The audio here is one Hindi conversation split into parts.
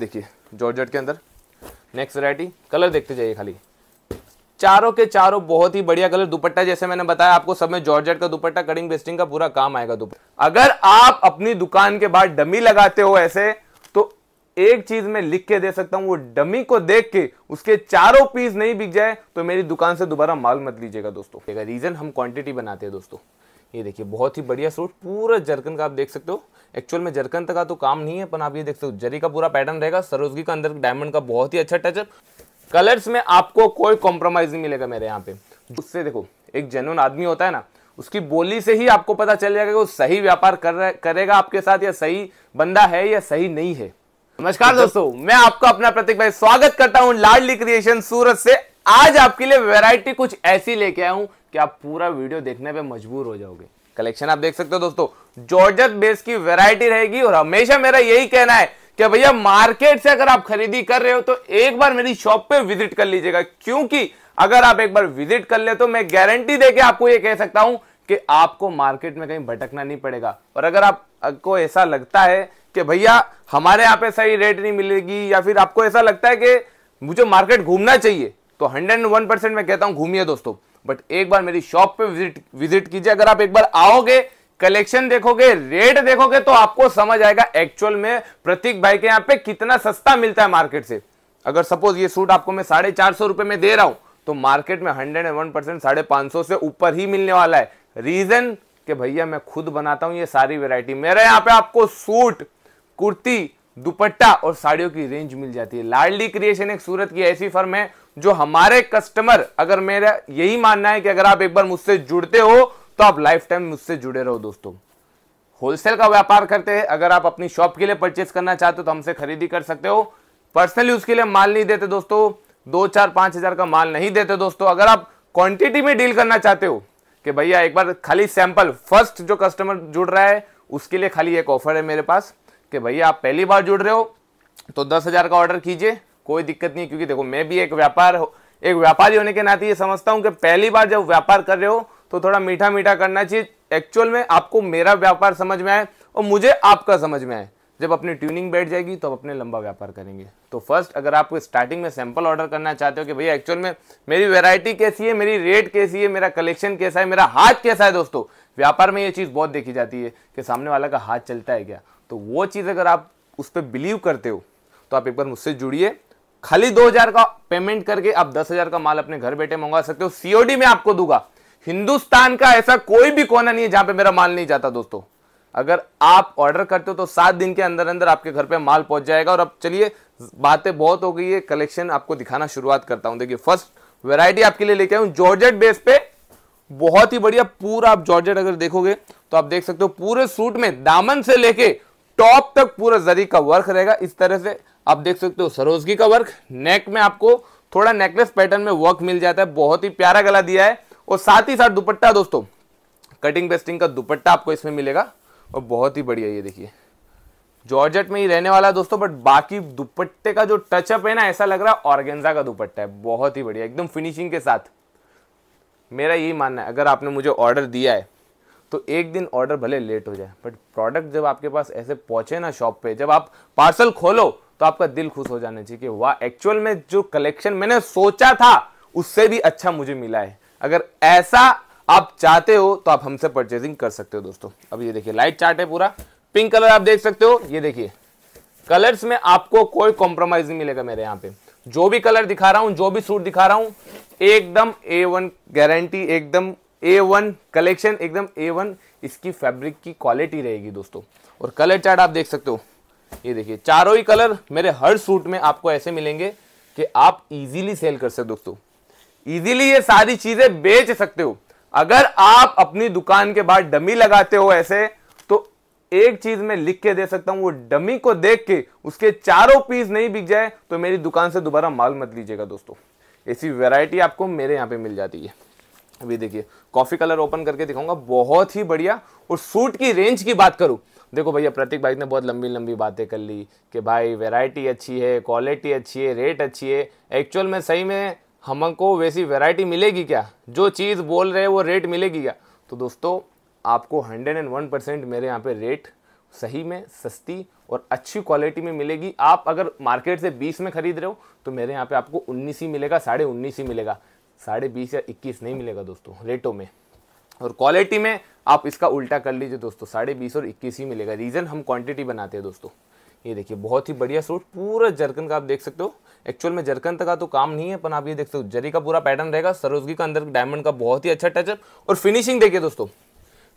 देखिए जॉर्जेट के अंदर नेक्स्ट वैरायटी कलर देखते जाइए खाली चारों के चारों बहुत ही बढ़िया कलर दुपट्टा जैसे मैंने बताया आपको सब में जॉर्जेट का दुपट्टा कटिंग बेस्टिंग का पूरा काम आएगा दुपट्टा अगर आप अपनी दुकान के बाहर डमी लगाते हो ऐसे तो एक चीज मैं लिख के दे सकता हूं वो डमी को देख के उसके चारों पीस नहीं बिक जाए तो मेरी दुकान से दोबारा माल मत लीजिएगा दोस्तों रीजन हम क्वांटिटी बनाते हैं दोस्तों ये देखिए बहुत ही बढ़िया सूट पूरा जरकन का आप देख सकते हो एक्चुअल में जरकन तक का तो काम नहीं है पर आप ये देख सकते हो जरी का पूरा पैटर्न रहेगा सरोजगी का अंदर डायमंड का बहुत ही अच्छा टचअप कलर्स में आपको कोई कॉम्प्रोमाइज नहीं मिलेगा मेरे यहाँ पे उससे देखो एक जेनुअन आदमी होता है ना उसकी बोली से ही आपको पता चल जाएगा कि वो सही व्यापार कर करेगा आपके साथ या सही बंदा है या सही नहीं है नमस्कार तो- दोस्तों मैं आपका अपना प्रतीक भाई स्वागत करता हूँ लाडली क्रिएशन सूरत से आज आपके लिए वैरायटी कुछ ऐसी लेके आया हूँ कि आप पूरा वीडियो देखने पे मजबूर हो जाओगे कलेक्शन आप देख सकते हो दोस्तों जॉर्जत बेस की वेरायटी रहेगी और हमेशा मेरा यही कहना है कि भैया मार्केट से अगर आप खरीदी कर रहे हो तो एक बार मेरी शॉप पे विजिट कर लीजिएगा क्योंकि अगर आप एक बार विजिट कर ले तो मैं गारंटी देके आपको ये कह सकता हूं कि आपको मार्केट में कहीं भटकना नहीं पड़ेगा और अगर आपको ऐसा लगता है कि भैया हमारे यहाँ पे सही रेट नहीं मिलेगी या फिर आपको ऐसा लगता है कि मुझे मार्केट घूमना चाहिए तो हंड्रेड वन परसेंट मैं कहता हूँ घूमिए दोस्तों बट एक बार मेरी शॉप पे विजिट विजिट कीजिए अगर आप एक बार आओगे कलेक्शन देखोगे रेट देखोगे तो आपको समझ आएगा एक्चुअल में प्रतीक भाई के यहाँ पे कितना सस्ता मिलता है मार्केट से अगर सपोज ये सूट आपको मैं साढ़े चार सौ रुपए में दे रहा हूं तो मार्केट में हंड्रेड एंड वन परसेंट साढ़े पांच सौ से ऊपर ही मिलने वाला है रीजन के भैया मैं खुद बनाता हूं ये सारी वेरायटी मेरे यहाँ पे आपको सूट कुर्ती दुपट्टा और साड़ियों की रेंज मिल जाती है लाडली क्रिएशन एक सूरत की ऐसी फर्म है जो हमारे कस्टमर अगर मेरा यही मानना है कि अगर आप एक बार मुझसे जुड़ते हो तो आप लाइफ टाइम मुझसे जुड़े रहो दोस्तों होलसेल का व्यापार करते हैं अगर आप अपनी शॉप के लिए परचेस करना चाहते हो तो हमसे खरीदी कर सकते हो पर्सनली उसके लिए माल नहीं देते दोस्तों दो चार पांच हज़ार का माल नहीं देते दोस्तों अगर आप क्वांटिटी में डील करना चाहते हो कि भैया एक बार खाली सैंपल फर्स्ट जो कस्टमर जुड़ रहा है उसके लिए खाली एक ऑफर है मेरे पास कि भैया आप पहली बार जुड़ रहे हो तो दस हज़ार का ऑर्डर कीजिए कोई दिक्कत नहीं क्योंकि देखो मैं भी एक व्यापार एक व्यापारी होने के नाते ये समझता हूँ कि पहली बार जब व्यापार कर रहे हो तो थोड़ा मीठा मीठा करना चाहिए एक्चुअल में आपको मेरा व्यापार समझ में आए और मुझे आपका समझ में आए जब अपनी ट्यूनिंग बैठ जाएगी तो अपने लंबा व्यापार करेंगे तो फर्स्ट अगर आप स्टार्टिंग में सैंपल ऑर्डर करना चाहते हो कि भैया एक्चुअल में मेरी वैरायटी कैसी है मेरी रेट कैसी है मेरा कलेक्शन कैसा है मेरा हाथ कैसा है दोस्तों व्यापार में ये चीज़ बहुत देखी जाती है कि सामने वाला का हाथ चलता है क्या तो वो चीज़ अगर आप उस पर बिलीव करते हो तो आप एक बार मुझसे जुड़िए खाली दो हजार का पेमेंट करके आप दस हजार का माल अपने घर बैठे मंगवा सकते हो सीओडी में आपको दूंगा हिंदुस्तान का ऐसा कोई भी कोना नहीं है जहां पे मेरा माल नहीं जाता दोस्तों अगर आप ऑर्डर करते हो तो सात दिन के अंदर अंदर आपके घर पे माल पहुंच जाएगा और अब चलिए बातें बहुत हो गई है कलेक्शन आपको दिखाना शुरुआत करता हूं देखिए फर्स्ट वेरायटी आपके लिए लेके आऊँ जॉर्जेट बेस पे बहुत ही बढ़िया पूरा आप जॉर्जेट अगर देखोगे तो आप देख सकते हो पूरे सूट में दामन से लेके टॉप तक पूरा जरी का वर्क रहेगा इस तरह से आप देख सकते हो सरोजगी का वर्क नेक में आपको थोड़ा नेकलेस पैटर्न में वर्क मिल जाता है बहुत ही प्यारा गला दिया है और साथ ही साथ दुपट्टा दोस्तों कटिंग बेस्टिंग का दुपट्टा आपको इसमें मिलेगा और बहुत ही बढ़िया ये देखिए जॉर्जेट में ही रहने वाला है दोस्तों बट बाकी दुपट्टे का जो टचअप है ना ऐसा लग रहा है ऑर्गेंजा का दुपट्टा है बहुत ही बढ़िया एकदम फिनिशिंग के साथ मेरा यही मानना है अगर आपने मुझे ऑर्डर दिया है तो एक दिन ऑर्डर भले लेट हो जाए बट प्रोडक्ट जब आपके पास ऐसे पहुंचे ना शॉप पे जब आप पार्सल खोलो तो आपका दिल खुश हो जाना चाहिए कि वाह एक्चुअल में जो कलेक्शन मैंने सोचा था उससे भी अच्छा मुझे मिला है अगर ऐसा आप चाहते हो तो आप हमसे परचेजिंग कर सकते हो दोस्तों अब ये देखिए लाइट चार्ट है पूरा पिंक कलर आप देख सकते हो ये देखिए कलर्स में आपको कोई कॉम्प्रोमाइज नहीं मिलेगा मेरे यहाँ पे जो भी कलर दिखा रहा हूँ जो भी सूट दिखा रहा हूँ एकदम ए वन गारंटी एकदम ए वन कलेक्शन एकदम ए वन इसकी फैब्रिक की क्वालिटी रहेगी दोस्तों और कलर चार्ट आप देख सकते हो ये देखिए चारों ही कलर मेरे हर सूट में आपको ऐसे मिलेंगे कि आप इजीली सेल कर सकते दोस्तों इजीली ये सारी चीजें बेच सकते हो अगर आप अपनी दुकान के बाहर डमी लगाते हो ऐसे तो एक चीज में लिख के दे सकता हूं वो डमी को देख के उसके चारों पीस नहीं बिक जाए तो मेरी दुकान से दोबारा माल मत लीजिएगा दोस्तों ऐसी वेराइटी आपको मेरे यहाँ पे मिल जाती है अभी देखिए कॉफ़ी कलर ओपन करके दिखाऊंगा बहुत ही बढ़िया और सूट की रेंज की बात करूँ देखो भैया प्रतीक भाई ने बहुत लंबी लंबी बातें कर ली कि भाई वैरायटी अच्छी है क्वालिटी अच्छी है रेट अच्छी है एक्चुअल में सही में हमको वैसी वैरायटी मिलेगी क्या जो चीज़ बोल रहे हैं वो रेट मिलेगी क्या तो दोस्तों आपको हंड्रेड एंड वन परसेंट मेरे यहाँ पे रेट सही में सस्ती और अच्छी क्वालिटी में मिलेगी आप अगर मार्केट से बीस में खरीद रहे हो तो मेरे यहाँ पे आपको उन्नीस ही मिलेगा साढ़े उन्नीस ही मिलेगा साढ़े बीस या इक्कीस नहीं मिलेगा दोस्तों रेटों में और क्वालिटी में आप इसका उल्टा कर लीजिए दोस्तों साढ़े बीस और इक्कीस ही मिलेगा रीज़न हम क्वांटिटी बनाते हैं दोस्तों ये देखिए बहुत ही बढ़िया सूट पूरा जरकन का आप देख सकते हो एक्चुअल में जरकन का तो काम नहीं है पर आप ये देख सकते हो जरी का पूरा पैटर्न रहेगा सरोजगी का अंदर डायमंड का बहुत ही अच्छा टचअप और फिनिशिंग देखिए दोस्तों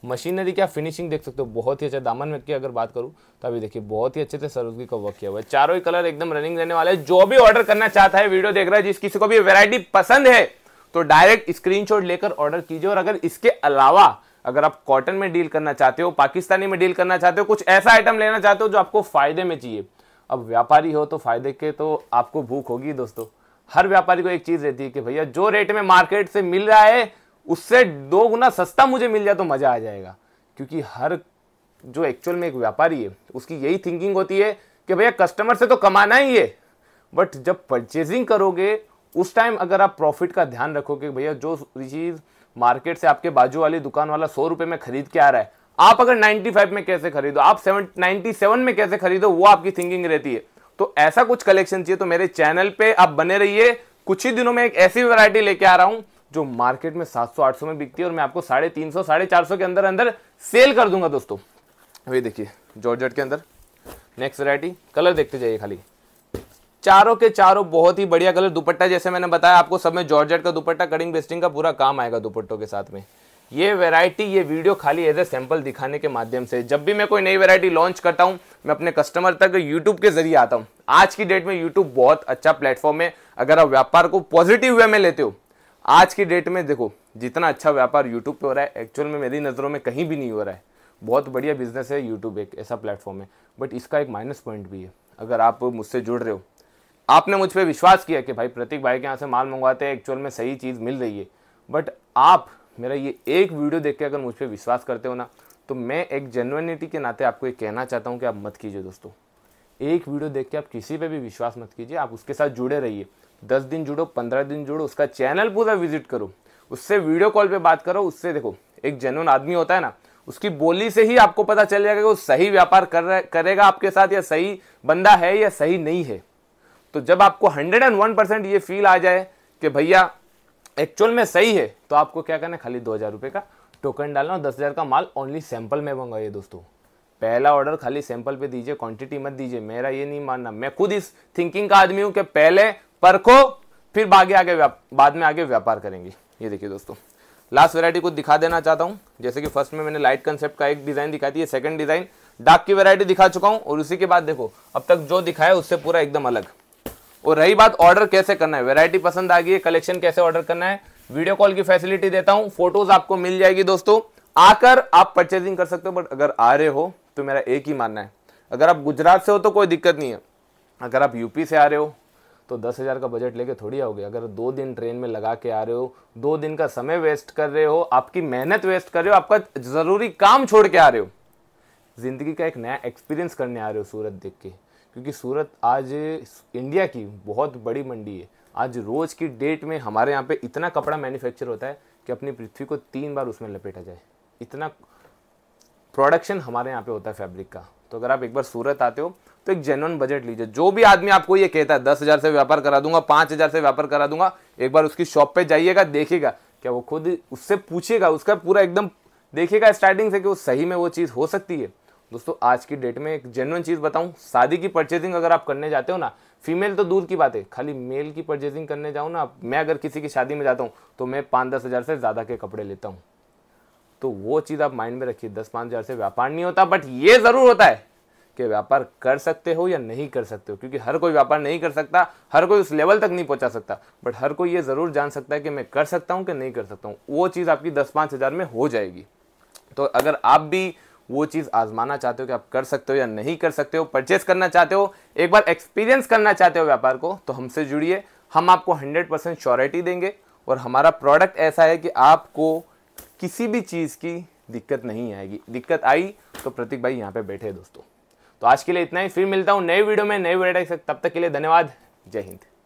मशीनरी की आप फिनिशिंग देख सकते हो बहुत ही अच्छा दामन में की अगर बात करूँ तो अभी देखिए बहुत ही अच्छे से सरोजगी का वर्क किया हुआ है चारों ही कलर एकदम रनिंग रहने वाला है जो भी ऑर्डर करना चाहता है वीडियो देख रहा है जिस किसी को भी वेरायटी पसंद है तो डायरेक्ट स्क्रीनशॉट लेकर ऑर्डर कीजिए और अगर इसके अलावा अगर आप कॉटन में डील करना चाहते हो पाकिस्तानी में डील करना चाहते हो कुछ ऐसा आइटम लेना चाहते हो जो आपको फायदे में चाहिए अब व्यापारी हो तो फायदे के तो आपको भूख होगी दोस्तों हर व्यापारी को एक चीज रहती है कि भैया जो रेट में मार्केट से मिल रहा है उससे दो गुना सस्ता मुझे मिल जाए तो मजा आ जाएगा क्योंकि हर जो एक्चुअल में एक व्यापारी है उसकी यही थिंकिंग होती है कि भैया कस्टमर से तो कमाना ही है बट जब परचेजिंग करोगे उस टाइम अगर आप प्रॉफिट का ध्यान रखो कि भैया जो चीज़ मार्केट से आपके बाजू वाली दुकान वाला सौ रुपये में खरीद के आ रहा है आप अगर 95 में कैसे खरीदो आप 97 में कैसे खरीदो वो आपकी थिंकिंग रहती है तो ऐसा कुछ कलेक्शन चाहिए तो मेरे चैनल पे आप बने रहिए कुछ ही दिनों में एक ऐसी वैरायटी लेके आ रहा हूं जो मार्केट में 700-800 में बिकती है और मैं आपको साढ़े तीन सौ साढ़े चार के अंदर अंदर सेल कर दूंगा दोस्तों ये देखिए जॉर्ज के अंदर नेक्स्ट वैरायटी कलर देखते जाइए खाली चारों के चारों बहुत ही बढ़िया कलर दुपट्टा जैसे मैंने बताया आपको सब में जॉर्जेट का दुपट्टा कटिंग बेस्टिंग का पूरा काम आएगा दुपट्टों के साथ में ये वैरायटी ये वीडियो खाली एज ए सैंपल दिखाने के माध्यम से जब भी मैं कोई नई वैरायटी लॉन्च करता हूँ मैं अपने कस्टमर तक यूट्यूब के जरिए आता हूँ आज की डेट में यूट्यूब बहुत अच्छा प्लेटफॉर्म है अगर आप व्यापार को पॉजिटिव वे में लेते हो आज की डेट में देखो जितना अच्छा व्यापार यूट्यूब पे हो रहा है एक्चुअल में मेरी नज़रों में कहीं भी नहीं हो रहा है बहुत बढ़िया बिजनेस है यूट्यूब एक ऐसा प्लेटफॉर्म है बट इसका एक माइनस पॉइंट भी है अगर आप मुझसे जुड़ रहे हो आपने मुझ पर विश्वास किया कि भाई प्रतीक भाई के यहाँ से माल मंगवाते हैं एक्चुअल में सही चीज़ मिल रही है बट आप मेरा ये एक वीडियो देख के अगर मुझ पर विश्वास करते हो ना तो मैं एक जेनवनिटी के नाते आपको ये कहना चाहता हूँ कि आप मत कीजिए दोस्तों एक वीडियो देख के आप किसी पे भी विश्वास मत कीजिए आप उसके साथ जुड़े रहिए दस दिन जुड़ो पंद्रह दिन जुड़ो उसका चैनल पूरा विजिट करो उससे वीडियो कॉल पे बात करो उससे देखो एक जेनुअन आदमी होता है ना उसकी बोली से ही आपको पता चल जाएगा कि वो सही व्यापार कर रहे, करेगा आपके साथ या सही बंदा है या सही नहीं है तो जब आपको 101 परसेंट ये फील आ जाए कि भैया एक्चुअल में सही है तो आपको क्या करना है खाली दो हज़ार रुपये का टोकन डालना और दस हज़ार का माल ओनली सैंपल में मंगा ये दोस्तों पहला ऑर्डर खाली सैंपल पे दीजिए क्वांटिटी मत दीजिए मेरा ये नहीं मानना मैं खुद इस थिंकिंग का आदमी हूँ कि पहले परखो फिर बागे आगे बाद में आगे व्यापार करेंगे ये देखिए दोस्तों लास्ट वेरायटी को दिखा देना चाहता हूँ जैसे कि फर्स्ट में मैंने लाइट कंसेप्ट का एक डिज़ाइन दिखाई है सेकंड डिज़ाइन डार्क की वेरायटी दिखा चुका हूँ और उसी के बाद देखो अब तक जो दिखाया उससे पूरा एकदम अलग और रही बात ऑर्डर कैसे करना है वेरायटी पसंद आ गई है कलेक्शन कैसे ऑर्डर करना है वीडियो कॉल की फैसिलिटी देता हूँ फोटोज आपको मिल जाएगी दोस्तों आकर आप परचेजिंग कर सकते हो बट अगर आ रहे हो तो मेरा एक ही मानना है अगर आप गुजरात से हो तो कोई दिक्कत नहीं है अगर आप यूपी से आ रहे हो तो दस हज़ार का बजट लेके थोड़ी आओगे अगर दो दिन ट्रेन में लगा के आ रहे हो दो दिन का समय वेस्ट कर रहे हो आपकी मेहनत वेस्ट कर रहे हो आपका ज़रूरी काम छोड़ के आ रहे हो ज़िंदगी का एक नया एक्सपीरियंस करने आ रहे हो सूरत देख के क्योंकि सूरत आज इंडिया की बहुत बड़ी मंडी है आज रोज़ की डेट में हमारे यहाँ पे इतना कपड़ा मैन्युफैक्चर होता है कि अपनी पृथ्वी को तीन बार उसमें लपेटा जाए इतना प्रोडक्शन हमारे यहाँ पे होता है फैब्रिक का तो अगर आप एक बार सूरत आते हो तो एक जेनवन बजट लीजिए जो भी आदमी आपको ये कहता है दस हज़ार से व्यापार करा दूंगा पाँच हज़ार से व्यापार करा दूंगा एक बार उसकी शॉप पे जाइएगा देखिएगा क्या वो खुद उससे पूछेगा उसका पूरा एकदम देखिएगा स्टार्टिंग से कि वो सही में वो चीज़ हो सकती है दोस्तों आज की डेट में एक जेनुअन चीज़ बताऊं शादी की परचेजिंग अगर आप करने जाते हो ना फीमेल तो दूर की बात है खाली मेल की परचेजिंग करने जाऊं ना मैं अगर किसी की शादी में जाता हूँ तो मैं पाँच दस हज़ार से ज़्यादा के कपड़े लेता हूँ तो वो चीज़ आप माइंड में रखिए दस पाँच हज़ार से व्यापार नहीं होता बट ये ज़रूर होता है कि व्यापार कर सकते हो या नहीं कर सकते हो क्योंकि हर कोई व्यापार नहीं कर सकता हर कोई उस लेवल तक नहीं पहुंचा सकता बट हर कोई ये ज़रूर जान सकता है कि मैं कर सकता हूँ कि नहीं कर सकता हूँ वो चीज़ आपकी दस पाँच हज़ार में हो जाएगी तो अगर आप भी वो चीज़ आजमाना चाहते हो कि आप कर सकते हो या नहीं कर सकते हो परचेस करना चाहते हो एक बार एक्सपीरियंस करना चाहते हो व्यापार को तो हमसे जुड़िए हम आपको हंड्रेड परसेंट श्योरिटी देंगे और हमारा प्रोडक्ट ऐसा है कि आपको किसी भी चीज़ की दिक्कत नहीं आएगी दिक्कत आई तो प्रतीक भाई यहाँ पे बैठे दोस्तों तो आज के लिए इतना ही फिर मिलता हूँ नए वीडियो में नए वीडियो तब तक के लिए धन्यवाद जय हिंद